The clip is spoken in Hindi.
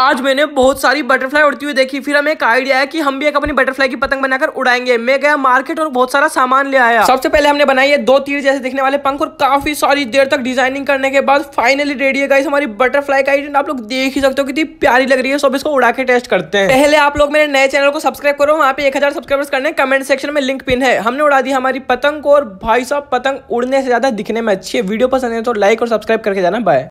आज मैंने बहुत सारी बटरफ्लाई उड़ती हुई देखी फिर हमें एक आइडिया है कि हम भी एक अपनी बटरफ्लाई की पतंग बनाकर उड़ाएंगे मैं गया मार्केट और बहुत सारा सामान ले आया सबसे पहले हमने बनाई है दो तीर जैसे दिखने वाले पंख और काफी सारी देर तक डिजाइनिंग करने के बाद फाइनली रेडी है हमारी बटरफ्लाई का आप लोग देख ही सकते हो कितनी प्यारी लग रही है सब इसको उड़ा के टेस्ट करते हैं पहले आप लोग मेरे नए चैनल को सब्सक्राइब करो वहाँ पे एक हजार सब्सक्राइबर्स करने कमेंट सेक्शन में लिंक पिन है हमने उड़ा दी हमारी पतंग को और भाई साहब पतंग उड़ने से ज्यादा दिखने में अच्छी है वीडियो पसंद है तो लाइक और सब्सक्राइब करके जाना बाय